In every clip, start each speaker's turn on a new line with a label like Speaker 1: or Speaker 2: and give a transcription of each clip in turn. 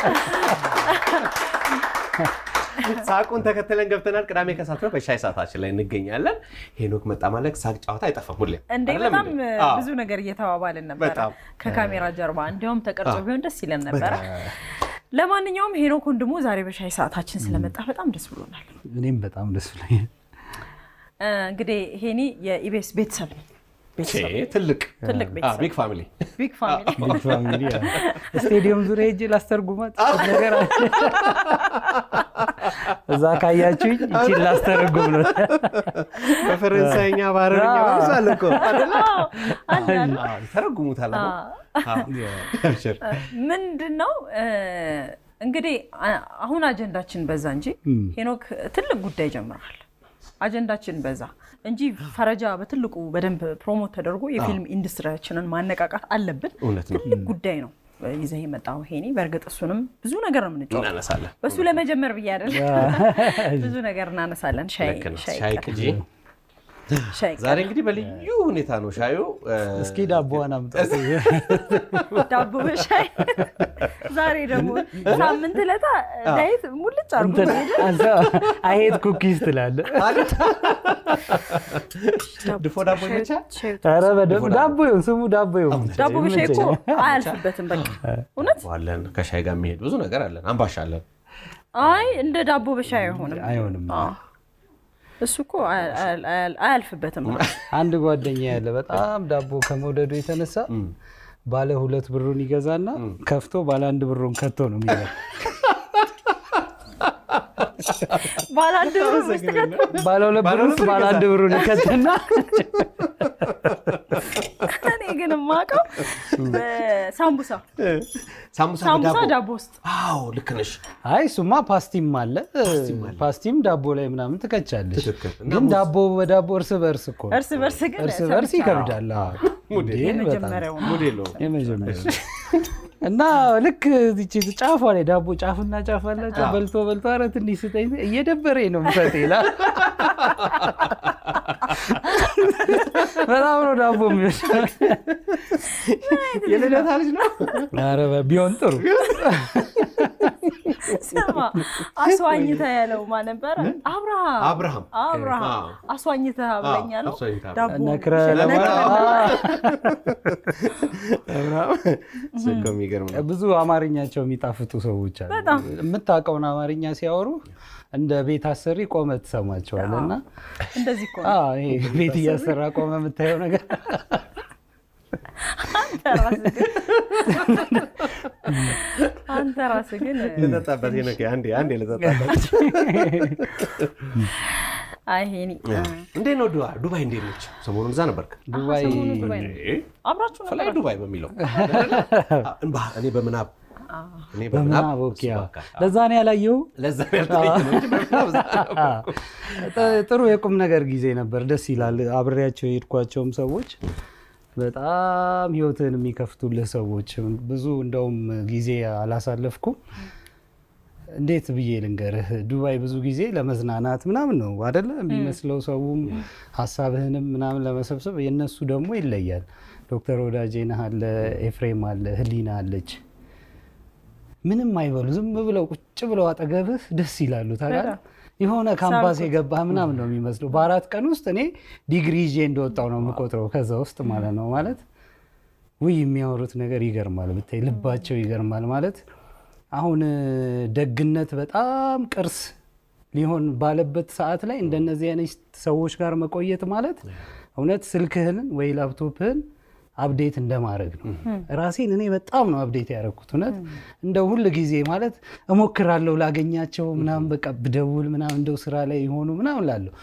Speaker 1: ሳቁን ተከትለን ገብተናል። ቅዳሜ ከሰዓት ነው፣ በሻይ ሰዓታችን ላይ እንገኛለን። ሄኖክ መጣ ማለት ሳቅ ጨዋታ አይጠፋም። ሁሌም በጣም ብዙ
Speaker 2: ነገር እየተባባልን ነበረ ከካሜራ ጀርባ። እንዲያውም ተቀርጾ ቢሆን ደስ ይለን ነበረ። ለማንኛውም ሄኖክ ወንድሙ ዛሬ በሻይ ሰዓታችን ስለመጣ በጣም ደስ ብሎናል።
Speaker 1: እኔም በጣም ደስ ብሎኛል።
Speaker 2: እንግዲህ ሄኒ የኢቤስ ቤተሰብ ነው።
Speaker 1: ትልቅ ቢግ ፋሚሊ ስቴዲየም ዙሪያ ላስተርጉማት ነገር እዛ ካያችሁኝ ነው
Speaker 2: በፈረንሳይኛ
Speaker 1: ተረጉሙታል
Speaker 2: ምንድን ነው እንግዲህ አሁን አጀንዳችን በዛ እንጂ ሄኖክ ትልቅ ጉዳይ ጀምራል አጀንዳችን በዛ እንጂ ፈረጃ በትልቁ በደንብ ፕሮሞት ተደርጎ የፊልም ኢንዱስትሪያችንን ማነቃቃት አለብን። ትልቅ ጉዳይ ነው ይዘህ የመጣው ሄኒ። በእርግጥ እሱንም ብዙ ነገር ነው የምንጫወተው። በእሱ ለመጀመር ብዬ አይደል ብዙ ነገር እናነሳለን። ሻይ ቅጂ ዛሬ
Speaker 1: እንግዲህ በልዩ ሁኔታ ነው ሻዩ። እስኪ ዳቦዋን አምጣ።
Speaker 2: ዳቦ በሻይ ዛሬ ደግሞ ሳምንት ለታ ዳይት ሙልጭ አርጉ አይሄድ ኩኪስ
Speaker 1: ትላለ ድፎ ዳቦ ይመቻል። ዳቦ ይሁን ስሙ ዳቦ ይሁን። ዳቦ በሻይ እኮ አያልፍበትም። በቃ እውነት አለን። ከሻይ ጋር የሚሄድ ብዙ ነገር አለን። አምባሻ አለን።
Speaker 2: አይ እንደ ዳቦ በሻይ አይሆንም አይሆንም። እሱ እኮ አያልፍበትም። አንድ ጓደኛ
Speaker 1: ያለ በጣም ዳቦ ከመውደዱ የተነሳ ባለ ሁለት ብሩን ይገዛና ከፍቶ ባለ አንድ ብሩን ከቶ ነው የሚለው።
Speaker 2: ባለ ሁለት
Speaker 1: ብሩን ባለ አንድ ብሩን ይከትና
Speaker 2: ግን የማውቀው ሳምቡሳ
Speaker 1: ሳምቡሳ ዳቦ ውስጥ። አዎ ልክ ነሽ። አይ እሱማ ፓስቲም አለ ፓስቲም ዳቦ ላይ ምናምን ትከቻለሽ። ግን ዳቦ በዳቦ እርስ በርስ እኮ እርስ
Speaker 2: በርስ ግን እርስ በርስ ይከብዳል።
Speaker 1: እና ልክ ጫፏ ላይ ዳቦ ጫፍና ጫፍ አላቸው። በልቶ በልቶ ኧረ ትንሽ ስጠኝ እየደበረኝ ነው ምሰቴላ በጣም ነው ዳቦ የልደታ ልጅ ነው። ቢሆን ጥሩ
Speaker 2: ስማ አስዋኝተ ያለው ማ ነበረ? አብርሃም አብርሃም አስዋኝተ አብረኛ ነው
Speaker 1: ብዙ አማርኛቸው የሚጣፍጡ ሰዎች አሉ። የምታውቀውን አማርኛ ሲያወሩ እንደ ቤት አሰሪ ቆመ ትሰማቸዋል። እና
Speaker 2: እንደዚህ ቆመ ቤት እያሰራ
Speaker 1: ቆመ የምታየው ነገር
Speaker 2: አንተ ራስህ ግን ልጠጣበት አንዴ ልጠጣበት። አይሄኒ
Speaker 1: እንዴ ነው ዱባይ? ዱባይ እንዴት ነች? ሰሞኑን እዛ ነበርክ። ዱባይ
Speaker 2: አብራችሁ ዱባይ በሚለው
Speaker 1: እኔ በምናብ በምናብ ውጊያ ለዛ ነው ያላየው። ጥሩ የቁም ነገር ጊዜ ነበር። ደስ ይላል። አብሬያቸው የሄድኳቸውም ሰዎች በጣም ህይወትን የሚከፍቱልህ ሰዎች ብዙ እንደውም ጊዜ አላሳለፍኩም። እንዴት ብዬ ልንገርህ፣ ዱባይ ብዙ ጊዜ ለመዝናናት ምናምን ነው አደለ የሚመስለው፣ ሰውም ሀሳብህንም ምናምን ለመሰብሰብ የእነሱ ደግሞ ይለያል። ዶክተር ወዳጄ ነህ አለ፣ ኤፍሬም አለ፣ ህሊና አለች። ምንም አይበሉ ዝም ብለው ቁጭ ብለው አጠገብህ ደስ ይላሉ። ታዲያ የሆነ ካምፓስ የገባህ ምናምን ነው የሚመስለው። በአራት ቀን ውስጥ እኔ ዲግሪ ይዤ እንደወጣው ነው የምቆጥረው ከዛ ውስጥ ማለት ነው። ማለት ውይ የሚያወሩት ነገር ይገርማል፣ ብታይ ልባቸው ይገርማል። ማለት አሁን ደግነት በጣም ቅርስ ሊሆን ባለበት ሰዓት ላይ እንደነዚህ አይነት ሰዎች ጋር መቆየት ማለት እውነት ስልክህን ወይ ላፕቶፕህን አብዴት እንደማድረግ ነው። ራሴን እኔ በጣም ነው አብዴት ያደረግኩት። እውነት እንደ ሁል ጊዜ ማለት እሞክራለሁ ላገኛቸው ምናምን በቃ ብደውል ምናምን እንደው ስራ ላይ የሆኑ ምናምን ላለሁ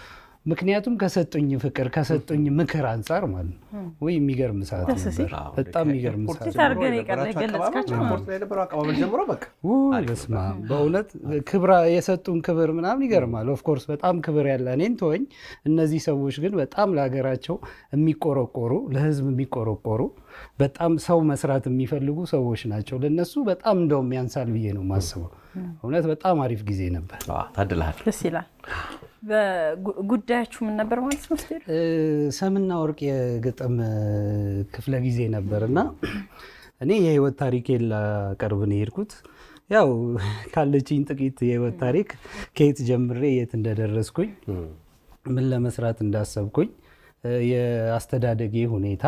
Speaker 1: ምክንያቱም ከሰጡኝ ፍቅር ከሰጡኝ ምክር አንጻር ማለት ነው። ወይ የሚገርም ሰዓት በጣም የሚገርም ሰዓት በእውነት ክብራ የሰጡን ክብር ምናምን ይገርማል። ኦፍኮርስ በጣም ክብር ያለ እኔን ተወኝ። እነዚህ ሰዎች ግን በጣም ለሀገራቸው የሚቆረቆሩ ለህዝብ የሚቆረቆሩ በጣም ሰው መስራት የሚፈልጉ ሰዎች ናቸው። ለነሱ በጣም እንደውም ያንሳል ብዬ ነው የማስበው። እውነት በጣም አሪፍ ጊዜ ነበር። ታድልሃል። ደስ ይላል።
Speaker 2: በጉዳያችሁ ምን ነበር
Speaker 1: ማለት ነው? ሰምና ወርቅ የግጥም ክፍለ ጊዜ ነበር እና እኔ የህይወት ታሪኬን ላቀርብ ነው የሄድኩት። ያው ካለችኝ ጥቂት የህይወት ታሪክ ከየት ጀምሬ የት እንደደረስኩኝ፣ ምን ለመስራት እንዳሰብኩኝ፣ የአስተዳደጌ ሁኔታ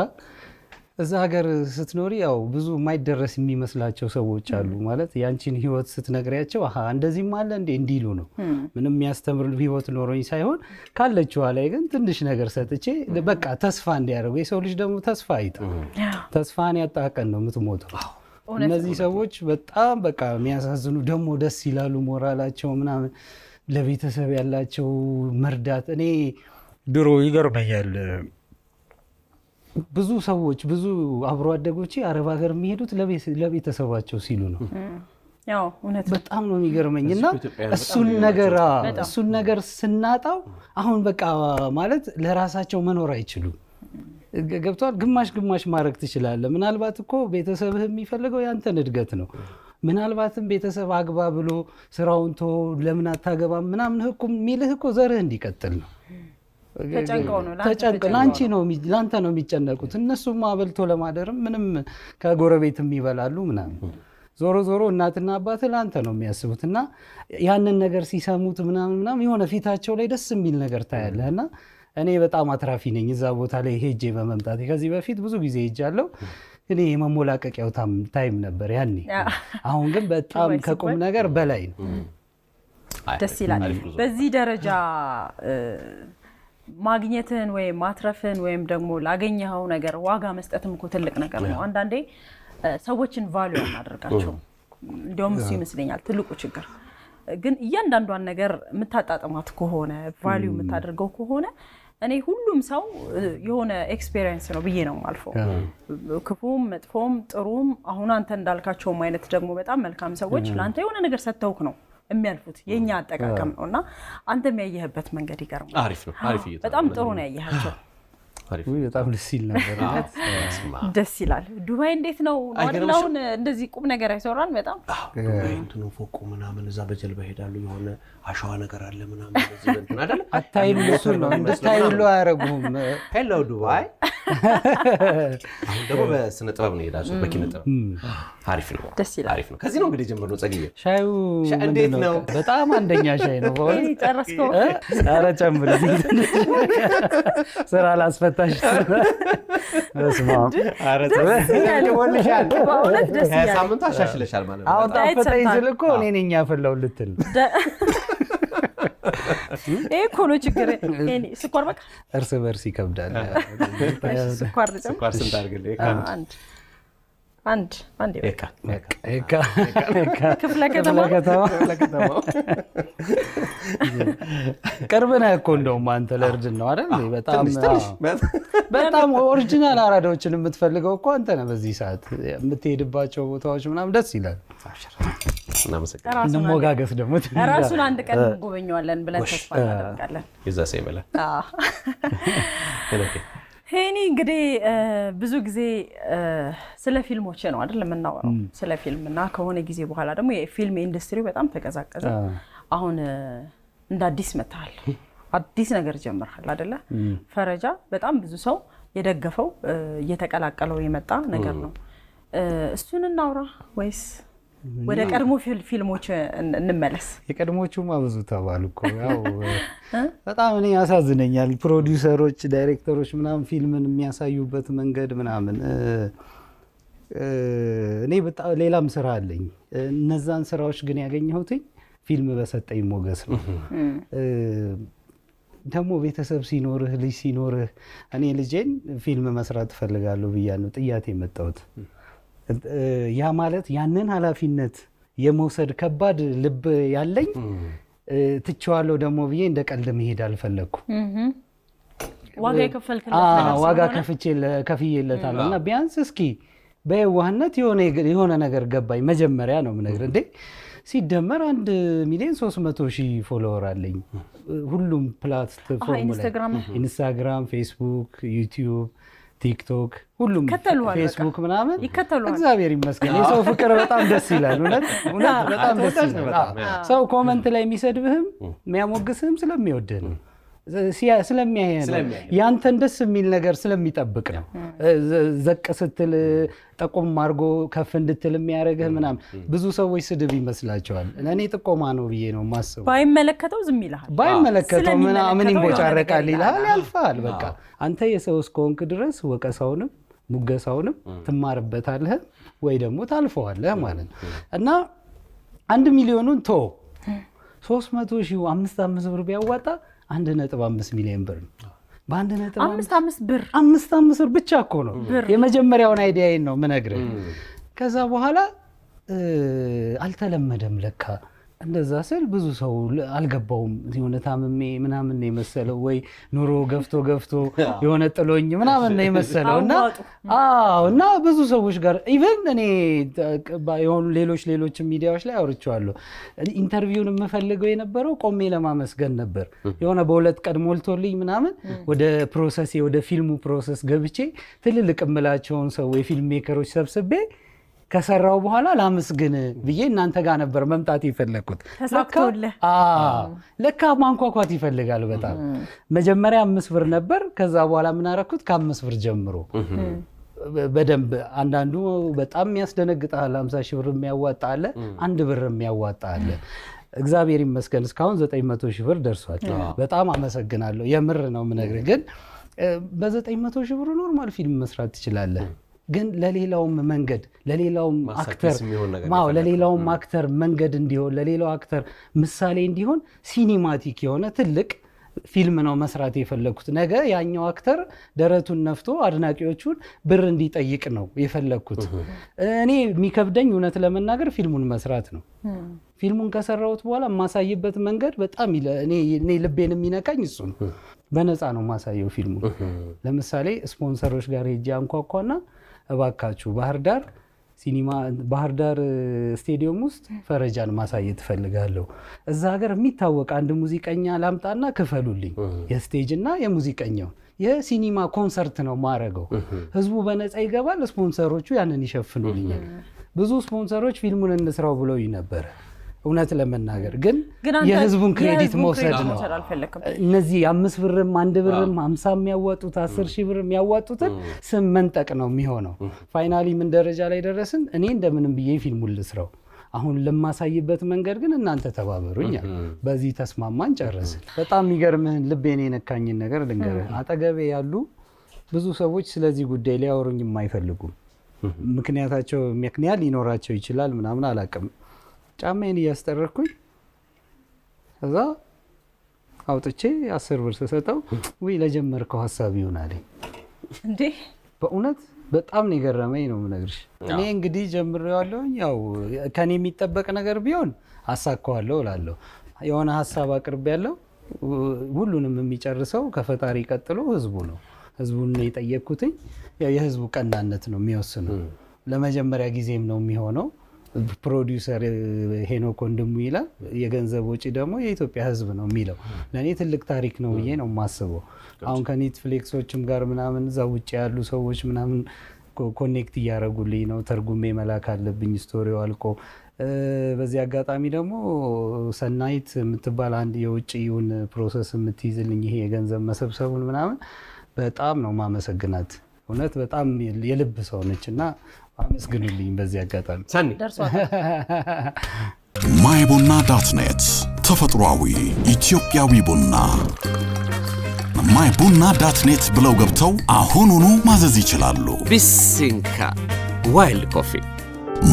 Speaker 1: እዛ ሀገር ስትኖሪ ያው ብዙ የማይደረስ የሚመስላቸው ሰዎች አሉ። ማለት ያንቺን ህይወት ስትነግሪያቸው አሀ እንደዚህም አለ እንዴ እንዲሉ ነው። ምንም የሚያስተምር ህይወት ኖሮኝ ሳይሆን ካለችዋ ላይ ግን ትንሽ ነገር ሰጥቼ በቃ ተስፋ እንዲያደርጉ። የሰው ልጅ ደግሞ ተስፋ አይጣ ተስፋን ያጣቀን ነው የምትሞተው። እነዚህ ሰዎች በጣም በቃ የሚያሳዝኑ ደግሞ ደስ ይላሉ። ሞራላቸው ምናምን ለቤተሰብ ያላቸው መርዳት እኔ ድሮ ይገርመኛል ብዙ ሰዎች ብዙ አብሮ አደጎች አረብ ሀገር የሚሄዱት ለቤተሰባቸው ሲሉ ነው። በጣም ነው የሚገርመኝ እና እሱን ነገር እሱን ነገር ስናጣው አሁን በቃ ማለት ለራሳቸው መኖር አይችሉም። ገብተዋል። ግማሽ ግማሽ ማድረግ ትችላለህ። ምናልባት እኮ ቤተሰብህ የሚፈልገው ያንተን እድገት ነው። ምናልባትም ቤተሰብ አግባ ብሎ ስራውን ቶ ለምን አታገባም ምናምን ህኩም የሚልህ እኮ ዘርህ እንዲቀጥል ነው። ተጨንቅ ለአንቺ ነው ለአንተ ነው የሚጨነቁት። እነሱም አበልቶ ለማደርም ምንም ከጎረቤትም ይበላሉ ምናምን ዞሮ ዞሮ እናትና አባት ለአንተ ነው የሚያስቡት እና ያንን ነገር ሲሰሙት ምናምን ምናምን የሆነ ፊታቸው ላይ ደስ የሚል ነገር ታያለህ እና እኔ በጣም አትራፊ ነኝ እዛ ቦታ ላይ ሄጄ በመምጣት ከዚህ በፊት ብዙ ጊዜ ሄጃለሁ። እኔ የመሞላቀቂያው ታይም ነበር ያኔ። አሁን ግን በጣም ከቁም ነገር በላይ ነው።
Speaker 2: ደስ ይላል። በዚህ ደረጃ ማግኘትን ወይም ማትረፍን ወይም ደግሞ ላገኘኸው ነገር ዋጋ መስጠትም እኮ ትልቅ ነገር ነው። አንዳንዴ ሰዎችን ቫሉ አናደርጋቸው። እንዲያውም እሱ ይመስለኛል ትልቁ ችግር። ግን እያንዳንዷን ነገር የምታጣጥማት ከሆነ ቫሉ የምታደርገው ከሆነ እኔ ሁሉም ሰው የሆነ ኤክስፔሪየንስ ነው ብዬ ነው የማልፈው። ክፉም፣ መጥፎም፣ ጥሩም አሁን አንተ እንዳልካቸውም አይነት ደግሞ በጣም መልካም ሰዎች ለአንተ የሆነ ነገር ሰጥተውክ ነው የሚያልፉት የእኛ አጠቃቀም ነው እና አንተም ያየህበት መንገድ ይገርማል። በጣም ጥሩ ነው ያየሃቸው።
Speaker 1: በጣም ደስ ይል ነበር።
Speaker 2: ደስ ይላል። ዱባይ እንዴት ነው አሁን? እንደዚህ ቁም ነገር አይሰራል። በጣም
Speaker 1: ዱባይ ፎቁ ምናምን እዛ በጀልባ ሄዳሉ የሆነ አሸዋ ነገር አለ ምናምን አይደለ አያረጉም ሄሎ ዱባይ አሁን ደግሞ በስነ ጥበብ ነው ሄዳ በኪነ ጥበብ አሪፍ ነው አሪፍ ነው ከዚህ ነው እንግዲህ ጀምር ነው ጸግዬ ሻዩ እንዴት ነው በጣም አንደኛ ሻይ ነው ጨረስከው ኧረ ጨምር ስራ ላስፈታሽ ሳምንቱ አሻሽለሻል ማለት ነው አሁን ጣፈጠኝ ስል እኮ እኔ ነኝ ያፈላው ልትል
Speaker 2: ይሄ እኮ ነው ችግር። ስኳር በቃ
Speaker 1: እርስ በርስ ይከብዳል። ስኳር ስንት አድርግልህ?
Speaker 2: አንድ አንድ አንድ
Speaker 1: ክፍለ ከተማ ቅርብ ነህ እኮ እንደውም አንተ ለእርድን ነው አይደል? በጣም በጣም ኦሪጂናል አራዳዎችን የምትፈልገው እኮ አንተ ነህ። በዚህ ሰዓት የምትሄድባቸው ቦታዎች ምናምን ደስ ይላል። እንሞጋገስ ደግሞ ራሱን አንድ ቀን
Speaker 2: እንጎበኘዋለን ብለን ተስፋ እናደርጋለን። ይዛ ሴ ብለን ሄኒ እንግዲህ ብዙ ጊዜ ስለ ፊልሞች ነው አይደል የምናወራው፣ ስለ ፊልም እና ከሆነ ጊዜ በኋላ ደግሞ የፊልም ኢንዱስትሪው በጣም ተቀዛቀዘ። አሁን እንደ አዲስ መታል አዲስ ነገር ጀምራል አይደለ? ፈረጃ በጣም ብዙ ሰው የደገፈው እየተቀላቀለው የመጣ ነገር ነው። እሱን እናውራ ወይስ ወደ ቀድሞ ፊልሞች እንመለስ።
Speaker 1: የቀድሞቹ ብዙ ተባሉ እኮ ያው በጣም እኔ ያሳዝነኛል። ፕሮዲውሰሮች፣ ዳይሬክተሮች ምናምን ፊልምን የሚያሳዩበት መንገድ ምናምን እኔ በጣም ሌላም ስራ አለኝ። እነዛን ስራዎች ግን ያገኘሁትኝ ፊልም በሰጠኝ ሞገስ ነው። ደግሞ ቤተሰብ ሲኖርህ ልጅ ሲኖርህ እኔ ልጄን ፊልም መስራት እፈልጋለሁ ብያ ነው ጥያቴ የመጣሁት። ያ ማለት ያንን ኃላፊነት የመውሰድ ከባድ ልብ ያለኝ ትቼዋለሁ ደግሞ ብዬ እንደ ቀልድ መሄድ አልፈለግኩ። ዋጋ ከፍዬለታለሁ እና ቢያንስ እስኪ በየዋህነት የሆነ ነገር ገባኝ። መጀመሪያ ነው የምነግርህ እንዴ ሲደመር አንድ ሚሊዮን ሶስት መቶ ሺህ ፎሎወር አለኝ። ሁሉም ፕላትፎርም ላይ ኢንስታግራም፣ ፌስቡክ፣ ዩቲዩብ ቲክቶክ ሁሉም ፌስቡክ ምናምን ይከተሏል። እግዚአብሔር ይመስገን የሰው ፍቅር በጣም ደስ ይላል። እውነት በጣም ደስ ይላል። ሰው ኮመንት ላይ የሚሰድብህም የሚያሞግስህም ስለሚወድህ ነው። ስለሚያየ ነው። ያንተን ደስ የሚል ነገር ስለሚጠብቅ ነው። ዘቅ ስትል ጠቆም አድርጎ ከፍ እንድትል የሚያደርግህ ምናምን። ብዙ ሰዎች ስድብ ይመስላቸዋል። እኔ ጥቆማ ነው ብዬ ነው የማስበው።
Speaker 2: ባይመለከተው ዝም ይልሃል። ባይመለከተው ምናምን ይንቦጫረቃል ይልሃል፣ ያልፋል። በቃ
Speaker 1: አንተ የሰው እስከሆንክ ድረስ ወቀሳውንም ሙገሳውንም ትማርበታለህ ወይ ደግሞ ታልፈዋለህ ማለት ነው እና አንድ ሚሊዮኑን ቶ ሶስት መቶ ሺህ አምስት አምስት ብር ቢያዋጣ አንድ ነጥብ አምስት ሚሊዮን ብር ነው። በአንድ ነጥብ አምስት አምስት ብር አምስት አምስት ብር ብቻ እኮ ነው። የመጀመሪያውን አይዲያዬን ነው ምነግርህ። ከዛ በኋላ አልተለመደም ለካ እንደዛ ስል ብዙ ሰው አልገባውም። የሆነ ታምሜ ምናምን የመሰለው ወይ ኑሮ ገፍቶ ገፍቶ የሆነ ጥሎኝ ምናምን የመሰለው እና አዎ እና ብዙ ሰዎች ጋር ኢቨን እኔ የሆኑ ሌሎች ሌሎች ሚዲያዎች ላይ አውርቼዋለሁ። ኢንተርቪውን የምፈልገው የነበረው ቆሜ ለማመስገን ነበር። የሆነ በሁለት ቀን ሞልቶልኝ ምናምን ወደ ፕሮሰሴ ወደ ፊልሙ ፕሮሰስ ገብቼ ትልልቅ እምላቸውን ሰው የፊልም ሜከሮች ሰብስቤ ከሰራው በኋላ ላመስግን ብዬ እናንተ ጋር ነበር መምጣት የፈለግኩት። ለካ ማንኳኳት ይፈልጋል በጣም መጀመሪያ አምስት ብር ነበር። ከዛ በኋላ ምናረኩት ከአምስት ብር ጀምሮ በደንብ አንዳንዱ በጣም የሚያስደነግጣል። አምሳ ሺህ ብር የሚያዋጣ አለ፣ አንድ ብር የሚያዋጣ አለ። እግዚአብሔር ይመስገን እስካሁን ዘጠኝ መቶ ሺህ ብር ደርሷል። በጣም አመሰግናለሁ። የምር ነው የምነግርህ። ግን በዘጠኝ መቶ ሺህ ብር ኖርማል ፊልም መስራት ትችላለህ። ግን ለሌላውም መንገድ ለሌላውም አክተር ለሌላውም አክተር መንገድ እንዲሆን ለሌላው አክተር ምሳሌ እንዲሆን ሲኒማቲክ የሆነ ትልቅ ፊልም ነው መስራት የፈለግኩት። ነገ ያኛው አክተር ደረቱን ነፍቶ አድናቂዎቹን ብር እንዲጠይቅ ነው የፈለግኩት። እኔ የሚከብደኝ እውነት ለመናገር ፊልሙን መስራት ነው። ፊልሙን ከሰራሁት በኋላ የማሳይበት መንገድ በጣም እኔ ልቤን የሚነካኝ እሱ ነው። በነፃ ነው ማሳየው ፊልሙን። ለምሳሌ ስፖንሰሮች ጋር ሄጄ አንኳኳና እባካችሁ ባህር ዳር ሲኒማ ባህር ዳር ስቴዲየም ውስጥ ፈረጃን ማሳየት እፈልጋለሁ። እዛ ሀገር የሚታወቅ አንድ ሙዚቀኛ ላምጣና ክፈሉልኝ፣ የስቴጅና የሙዚቀኛው የሲኒማ ኮንሰርት ነው ማረገው። ህዝቡ በነፃ ይገባል፣ ስፖንሰሮቹ ያንን ይሸፍኑልኛል። ብዙ ስፖንሰሮች ፊልሙን እንስራው ብለው ነበረ። እውነት ለመናገር ግን የህዝቡን ክሬዲት መውሰድ ነው። እነዚህ የአምስት ብርም አንድ ብርም ሀምሳ የሚያዋጡት አስር ሺህ ብር የሚያዋጡትን ስም መንጠቅ ነው የሚሆነው። ፋይናሊ ምን ደረጃ ላይ ደረስን? እኔ እንደምንም ብዬ ፊልሙ ልስረው አሁን ለማሳይበት መንገድ ግን እናንተ ተባበሩኝ። በዚህ ተስማማን፣ ጨረስን። በጣም የሚገርምህን ልቤን የነካኝን ነገር ልንገርህ። አጠገቤ ያሉ ብዙ ሰዎች ስለዚህ ጉዳይ ሊያወሩኝ የማይፈልጉም ምክንያታቸው ምክንያት ሊኖራቸው ይችላል ምናምን አላቅም። ጫማዬን እያስጠረኩኝ እዛ አውጥቼ አስር ብር ስሰጠው ውይ ለጀመርከው ሀሳብ ይሆናል እንዴ በእውነት በጣም ነው የገረመኝ ነው የምነግርሽ። እኔ እንግዲህ ጀምሬዋለሁኝ። ያው ከኔ የሚጠበቅ ነገር ቢሆን አሳካዋለሁ እላለሁ። የሆነ ሀሳብ አቅርብ ያለው ሁሉንም የሚጨርሰው ከፈጣሪ ቀጥሎ ህዝቡ ነው። ህዝቡን የጠየቅኩትኝ። የህዝቡ ቀናነት ነው የሚወስነው። ለመጀመሪያ ጊዜም ነው የሚሆነው ፕሮዲውሰር ሄኖክ ወንድሙ ይላል። የገንዘብ ወጪ ደግሞ የኢትዮጵያ ሕዝብ ነው የሚለው ለእኔ ትልቅ ታሪክ ነው ብዬ ነው የማስበው። አሁን ከኔትፍሊክሶችም ጋር ምናምን እዛ ውጭ ያሉ ሰዎች ምናምን ኮኔክት እያደረጉልኝ ነው። ተርጉሜ መላክ አለብኝ ስቶሪው አልቆ። በዚህ አጋጣሚ ደግሞ ሰናይት የምትባል አንድ የውጭውን ፕሮሰስ የምትይዝልኝ ይሄ የገንዘብ መሰብሰቡን ምናምን በጣም ነው ማመሰግናት። እውነት በጣም የልብ ሰው ነች እና አመስግኑልኝ በዚህ አጋጣሚ ሰኒ ማይ ቡና ዳትኔት ተፈጥሯዊ ኢትዮጵያዊ ቡና ማይ ቡና ዳትኔት ብለው ገብተው አሁኑኑ ማዘዝ ይችላሉ። ቢሲንካ ዋይልድ ኮፊ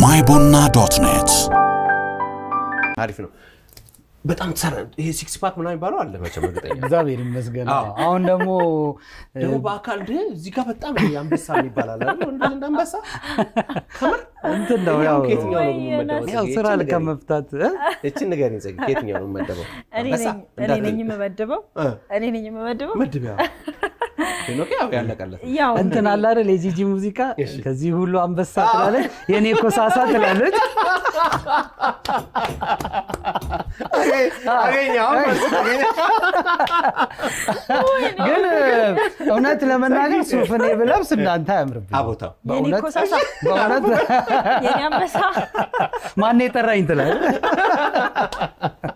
Speaker 1: ማይ ቡና ዶት ኔት አሪፍ ነው። በጣም ይሄ ሲክስ ፓክ ምናምን የሚባለው አለ መቼም እርግጠኛ እግዚአብሔር ይመስገን። አሁን ደግሞ ደግሞ በአካል እንደ እዚህ ጋር በጣም አንበሳ ይባላል እንደ አንበሳ
Speaker 2: ከምር ያው ስራ
Speaker 1: ከመፍታት እችን ንገሪኝ ጽጌ፣ ከየትኛው ነው የምመደበው? እኔ ነኝ
Speaker 2: የምመደበው። እኔ ነኝ የምመደበው መድቢያ
Speaker 1: ያው እንትን አለ አይደል የጂጂ ሙዚቃ ከዚህ ሁሉ አንበሳ ትላለች፣ የእኔ ኮሳሳ ትላለች።
Speaker 2: ግን እውነት ለመናገር ሱፍ እኔ ብለብስ እናንተ
Speaker 1: አያምርብኝ። በእውነት ማን የጠራኝ ትላለች።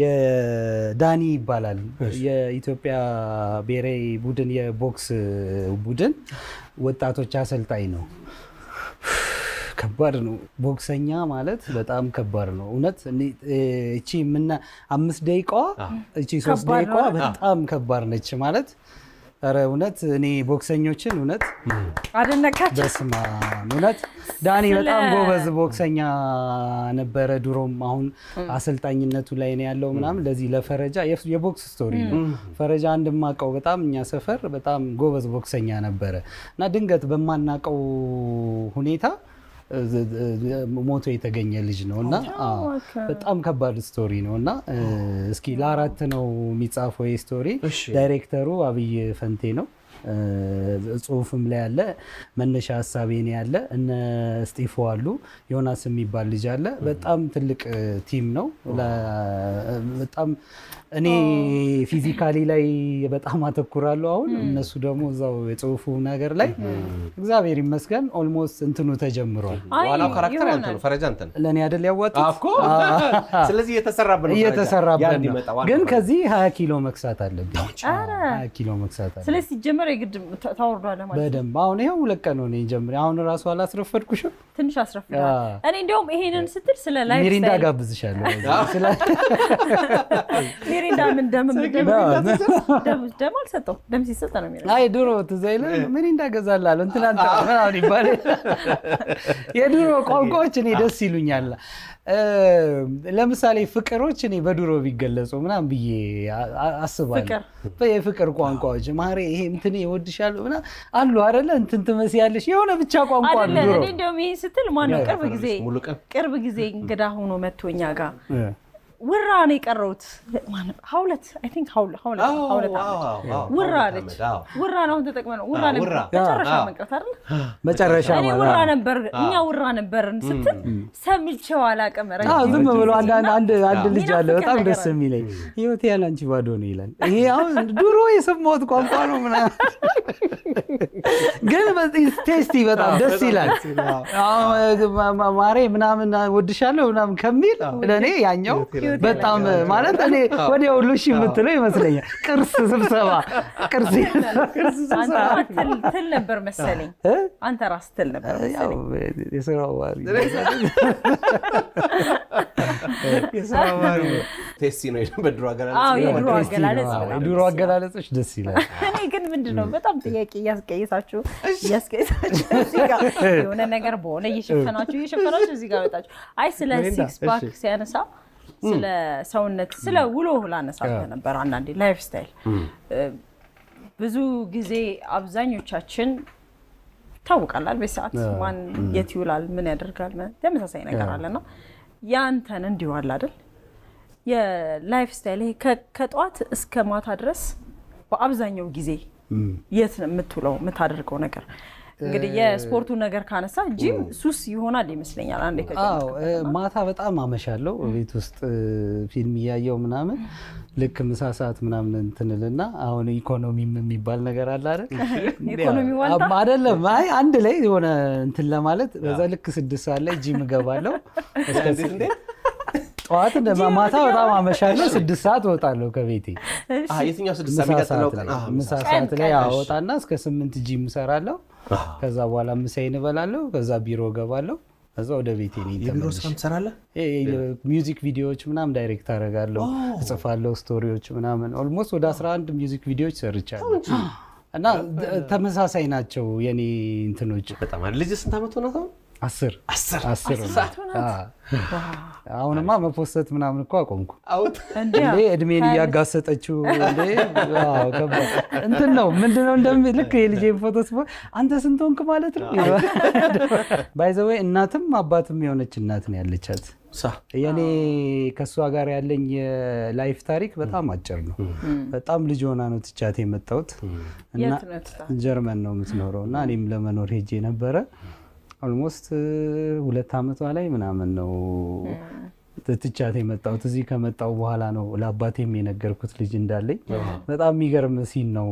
Speaker 1: የዳኒ ይባላል የኢትዮጵያ ብሔራዊ ቡድን የቦክስ ቡድን ወጣቶች አሰልጣኝ ነው። ከባድ ነው። ቦክሰኛ ማለት በጣም ከባድ ነው። እውነት እቺ ምና አምስት ደቂቃዋ እቺ ሶስት ደቂቃዋ በጣም ከባድ ነች ማለት ኧረ እውነት እኔ ቦክሰኞችን እውነት
Speaker 2: አደነቃቸው። በስመ
Speaker 1: አብ እውነት ዳኒ በጣም ጎበዝ ቦክሰኛ ነበረ ድሮም፣ አሁን አሰልጣኝነቱ ላይ ነው ያለው ምናምን። ለዚህ ለፈረጃ የቦክስ ስቶሪ ነው። ፈረጃ አንድ ማቀው በጣም እኛ ሰፈር በጣም ጎበዝ ቦክሰኛ ነበረ እና ድንገት በማናቀው ሁኔታ ሞቶ የተገኘ ልጅ ነው እና በጣም ከባድ ስቶሪ ነው እና እስኪ ለአራት ነው የሚጻፈው ስቶሪ ዳይሬክተሩ አብይ ፈንቴ ነው። ጽሁፍም ላይ አለ። መነሻ ሀሳቤ እኔ ያለ እነ ስጢፎ አሉ፣ ዮናስ የሚባል ልጅ አለ። በጣም ትልቅ ቲም ነው። በጣም እኔ ፊዚካሊ ላይ በጣም አተኩራለሁ። አሁን እነሱ ደግሞ እዛው የጽሁፉ ነገር ላይ እግዚአብሔር ይመስገን ኦልሞስት እንትኑ ተጀምሯል። ዋናው ካራክተር ያንተ ነው፣ ፈረጃ አንተ ነው። ለእኔ አይደል ያዋጡት? ስለዚህ እየተሰራብን እየተሰራብን ነው። ግን ከዚህ ሀያ ኪሎ መክሳት አለብኝ፣ ሀያ ኪሎ መክሳት
Speaker 2: አለ። ስለዚህ ሲጀመር የግድ ታወርዷል ማለት በደንብ
Speaker 1: አሁን ይሄ ሁለት ቀን ሆነ ጀምሬ አሁን ራሱ አላስረፈድኩሽም?
Speaker 2: ትንሽ አስረፍዳል። እኔ እንዲያውም ይሄንን ስትል ስለ ላይ ሚሪንዳ
Speaker 1: ጋብዝሻለሁ።
Speaker 2: ሚሪንዳ ምን ደም ደም አልሰጠው ደም ሲሰጠ ነው ሚሪንዳ። አይ ድሮ
Speaker 1: ትዝ አይልም ሚሪንዳ ገዛላለሁ እንትናንተ አንተ ምናምን ይባላል። የድሮ ቋንቋዎች እኔ ደስ ይሉኛል። ለምሳሌ ፍቅሮች እኔ በድሮ ቢገለጹ ምናም ብዬ አስባለሁ። የፍቅር ቋንቋዎች ማሬ ይሄ እንትን ይወድሻሉ
Speaker 2: ምና አሉ አይደለ እንትን ትመስያለሽ የሆነ ብቻ ቋንቋ አለ። እኔ እንደውም ይሄን ስትል ማነው ቅርብ ጊዜ ቅርብ ጊዜ እንግዳ ሆኖ መጥቶ ጋር ውራ ነው የቀረውት ሀውለት ውራ ነች። ውራ ነው አሁን ተጠቅመ ነው ውራ መጨረሻ መንቀት አይደል?
Speaker 1: መጨረሻ ውራ ነበር እኛ
Speaker 2: ውራ ነበርን ስትል ሰምቼው አላውቅም። ዝም ብሎ አንድ
Speaker 1: ልጅ አለ በጣም ደስ የሚለኝ ህይወት ያለ አንቺ ባዶ ነው ይላል። ይሄ አሁን ድሮ የሰማሁት ቋንቋ ነው ምናምን፣ ግን ቴስቲ በጣም ደስ ይላል። ማሬ ምናምን ወድሻለሁ ምናምን ከሚል ለእኔ ያኛው በጣም ማለት እኔ ወደ ሁሉ እሺ የምትለው ይመስለኛል። ቅርስ ስብሰባ ቅርስ
Speaker 2: ትል ነበር መሰለኝ። አንተ ራስ ትል ነበር
Speaker 1: አገላለጾች ደስ ይላል።
Speaker 2: እኔ ግን ምንድነው በጣም ጥያቄ እያስቀየሳችሁ እያስቀየሳችሁ የሆነ ነገር በሆነ እየሸፈናችሁ እየሸፈናችሁ እዚህ ጋር መጣችሁ። አይ ስለ ሲክስ ፓክ ሲያነሳ ስለ ሰውነት ስለ ውሎ ላነሳት ነበር። አንዳንዴ ላይፍ ስታይል ብዙ ጊዜ አብዛኞቻችን ይታወቃላል አልቤት ሰዓት ማን የት ይውላል ምን ያደርጋል ተመሳሳይ ነገር አለና ያንተን እንዲሁ አለ አይደል የላይፍ ስታይል ይሄ ከጠዋት እስከ ማታ ድረስ በአብዛኛው ጊዜ የት የምትውለው የምታደርገው ነገር እንግዲህ የስፖርቱ ነገር ካነሳ ጂም ሱስ ይሆናል ይመስለኛል። አንዴ
Speaker 1: ማታ በጣም አመሻለሁ ቤት ውስጥ ፊልም እያየው ምናምን ልክ ምሳ ሰዓት ምናምን እንትንልና አሁን ኢኮኖሚም የሚባል ነገር አለ አይደል? አይደለም አይ አንድ ላይ የሆነ እንትን ለማለት በዛ ልክ ስድስት ሰዓት ላይ ጂም እገባለሁ ጠዋት ማታ በጣም አመሻለሁ። ስድስት ሰዓት እወጣለሁ ከቤቴ። ምሳ ሰዓት ላይ አወጣና እስከ ስምንት ጂ እሰራለሁ። ከዛ በኋላ ምሳዬን እበላለሁ። ከዛ ቢሮ እገባለሁ። እዛ ወደ ቤቴ የቢሮ ሚውዚክ ቪዲዮዎች ምናምን ዳይሬክት አደርጋለሁ፣ እጽፋለሁ፣ ስቶሪዎች ምናምን ኦልሞስት ወደ 11 ሚውዚክ ቪዲዮዎች ሰርቻለሁ። እና ተመሳሳይ ናቸው የኔ እንትኖች። በጣም ልጅ ስንት ዓመት ሆናት አሁን? አስር አስር አሁንማ መፖሰት ምናምን እኮ አቆምኩ። እንዴ እድሜን እያጋሰጠችው እንትን ነው ምንድነው እንደሚ ልክ የልጄን ፎቶ ስፎ አንተ ስንት ሆንክ ማለት ነው። ባይዘወይ እናትም አባትም የሆነች እናት ነው ያለቻት። የኔ ከእሷ ጋር ያለኝ የላይፍ ታሪክ በጣም አጭር ነው። በጣም ልጅ ሆና ነው ትቻት የመጣሁት እና ጀርመን ነው የምትኖረው እና እኔም ለመኖር ሄጄ ነበረ። ኦልሞስት ሁለት ዓመቷ ላይ ምናምን ነው ትቻት የመጣሁት እዚህ ከመጣሁ በኋላ ነው ለአባቴም የነገርኩት ልጅ እንዳለኝ። በጣም የሚገርም ሲን ነው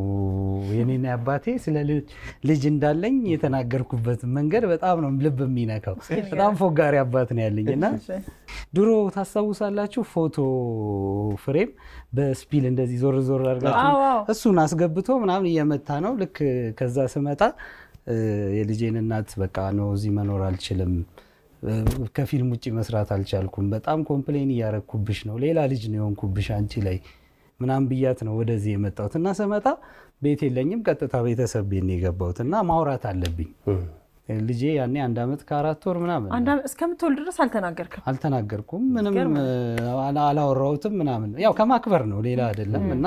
Speaker 1: የኔና አባቴ ስለ ልጅ እንዳለኝ የተናገርኩበት መንገድ በጣም ነው ልብ የሚነካው። በጣም ፎጋሪ አባት ነው ያለኝ እና ድሮ ታስታውሳላችሁ፣ ፎቶ ፍሬም በስፒል እንደዚህ ዞር ዞር አድርጋችሁ እሱን አስገብቶ ምናምን እየመታ ነው። ልክ ከዛ ስመጣ የልጄን እናት በቃ ነው እዚህ መኖር አልችልም፣ ከፊልም ውጭ መስራት አልቻልኩም፣ በጣም ኮምፕሌን እያረግኩብሽ ነው፣ ሌላ ልጅ ነው የሆንኩብሽ አንቺ ላይ ምናም ብያት ነው ወደዚህ የመጣሁት እና ስመጣ ቤት የለኝም፣ ቀጥታ ቤተሰብ ቤት ነው የገባሁት እና ማውራት አለብኝ። ልጄ ያኔ አንድ ዓመት ከአራት ወር
Speaker 2: ምናምን እስከምትወልድ ድረስ አልተናገርክም?
Speaker 1: አልተናገርኩም፣ ምንም አላወራሁትም ምናምን ያው ከማክበር ነው ሌላ አይደለም እና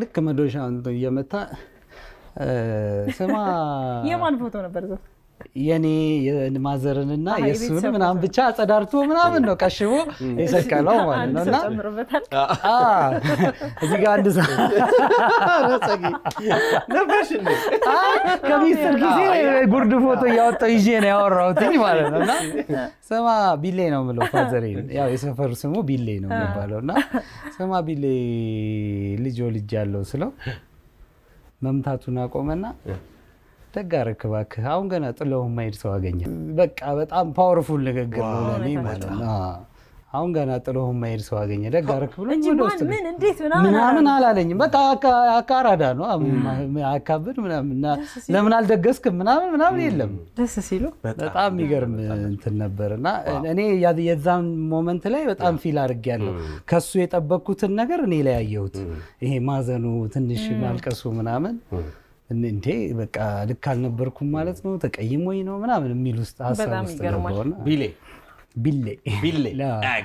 Speaker 1: ልክ መዶሻ እየመታ ስማ የማን ፎቶ ነበር እዛ? የኔ ማዘርንና የእሱን ምናምን ብቻ አጸዳርቶ ምናምን ነው ቀሽቦ የሰቀለው ማለት ነው። እና እዚህ ጋር አንድ ከሚስጥር ጊዜ ጉርድ ፎቶ እያወጣው ይዤ ነው ያወራሁትኝ ማለት ነው። እና ስማ ቢሌ ነው የምለው ፋዘሬ፣ ያው የሰፈሩ ስሙ ቢሌ ነው የሚባለው። እና ስማ ቢሌ ልጅ ያለው ስለው መምታቱን አቆመና ደግ እባክህ፣ አሁን ገና ጥለውን ማሄድ ሰው አገኘ። በቃ በጣም ፓወርፉል ንግግር ነው ለእኔ ማለት ነው። አሁን ገና ጥሎህን መሄድ ሰው አገኘ ደግ አደረክ ብሎ ምናምን አላለኝም። በቃ አካራዳ ነው አካብድ ምናምን ለምን አልደገስክ ምናምን ምናምን የለም። ደስ ሲሉ በጣም የሚገርም እንትን ነበር እና እኔ የዛን ሞመንት ላይ በጣም ፊል አድርጌያለሁ። ከሱ የጠበቅኩትን ነገር እኔ ላይ ያየሁት ይሄ ማዘኑ፣ ትንሽ ማልቀሱ ምናምን እንዴ በቃ ልክ አልነበርኩም ማለት ነው ተቀይሞኝ ነው ምናምን የሚል ውስጥ ሀሳብ ውስጥ ቢሌ ቢሌ ቢሌ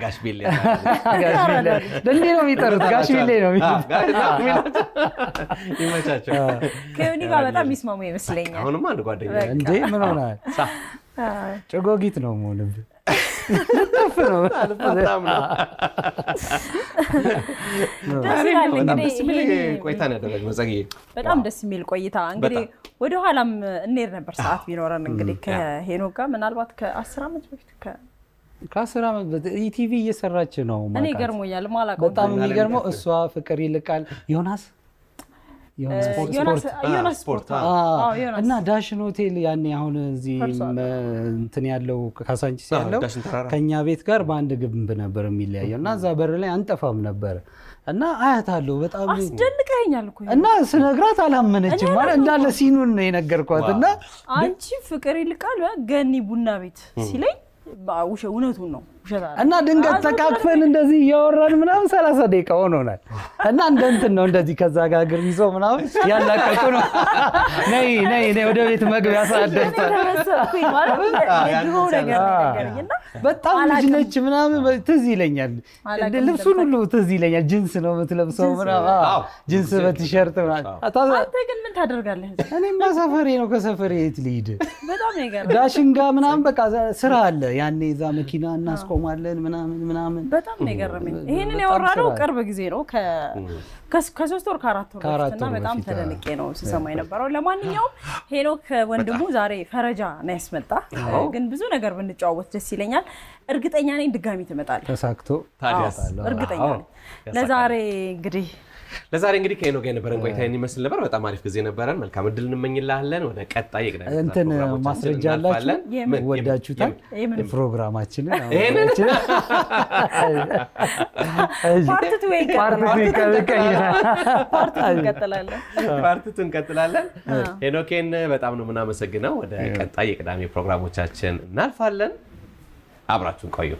Speaker 1: ጋሽ ቢሌ ለእንዴ ነው የሚጠሩት? ጋሽ ቢሌ ነው ይመቻቸው። ከዮኒ ጋር በጣም
Speaker 2: የሚስማሙ ይመስለኛል። አሁንማ አንድ ጓደኛ እንዴ ምን ሆናል? ጭጎጊት
Speaker 1: ነው መሆንም በጣም ደስ
Speaker 2: የሚል ቆይታ እንግዲህ ወደኋላም እንሄድ ነበር ሰዓት ቢኖረን እንግዲህ ከሄኖ ጋር ምናልባት ከአስር ዓመት በፊት
Speaker 1: ከአስር ዓመት ኢቲቪ እየሰራች ነው። እኔ ገርሞኛል።
Speaker 2: ማላውቀው በጣም የሚገርመው
Speaker 1: እሷ ፍቅር ይልቃል ዮናስ እና ዳሽን ሆቴል ያኔ አሁን እዚህ እንትን ያለው ካሳንቺስ ያለው ከኛ ቤት ጋር በአንድ ግንብ ነበር የሚለያየው እና እዛ በር ላይ አንጠፋም ነበር እና አያታለሁ። በጣም
Speaker 2: አስደንቀኸኛል እኮ እና ስነግራት አላመነችም። ማለት እንዳለ
Speaker 1: ሲኑን የነገርኳት እና
Speaker 2: አንቺ ፍቅር ይልቃል ገኒ ቡና ቤት ሲለኝ معوشه ونوت منهم እና ድንገት ተቃቅፈን
Speaker 1: እንደዚህ እያወራን ምናምን ሰላሳ ደቂቃ ሆኖናል። እና እንደ እንትን ነው እንደዚህ ከዛ ጋር እግር ይዞ ምናምን ያላቀቁ ነው። ነይ ነይ ነይ ወደ ቤት መግቢያ ሰዓት በጣም ልጅ ነች ምናምን ትዝ ይለኛል። ልብሱን ሁሉ ትዝ ይለኛል። ጅንስ ነው የምትለብሰው ምናምን ጅንስ በቲሸርት ምናምን። አንተ
Speaker 2: ምን ታደርጋለህ?
Speaker 1: እኔማ ሰፈሬ ነው። ከሰፈሬ የት ልሂድ? ዳሽን ምናምን በቃ ስራ አለ ያኔ እዛ መኪና እናስቆ እንቆማለን ምናምን ምናምን። በጣም ነው የገረመኝ። ይህንን ያወራነው ቅርብ
Speaker 2: ጊዜ ነው ከሶስት ወር ከአራት ወር በፊትና በጣም ተደንቄ ነው ስሰማ የነበረው። ለማንኛውም ሄኖክ ወንድሙ ዛሬ ፈረጃ ነው ያስመጣ፣ ግን ብዙ ነገር ብንጨዋወት ደስ ይለኛል። እርግጠኛ ነኝ ድጋሚ ትመጣለህ። ተሳክቶ
Speaker 1: ታዲያ እርግጠኛ ነኝ። ለዛሬ እንግዲህ ለዛሬ እንግዲህ ከኖ ጋር የነበረን ቆይታ ይመስል ነበር። በጣም አሪፍ ጊዜ ነበረን። መልካም እድል እንመኝላለን። ወደ ቀጣይ እንትን ማስረጃ አላችሁ፣ ወዳችሁታል ፕሮግራማችንን ፓርትቱ እንቀጥላለን። ሄኖኬን በጣም ነው የምናመሰግነው። ወደ ቀጣይ የቅዳሜ ፕሮግራሞቻችን እናልፋለን።
Speaker 2: አብራችሁን ቆዩ።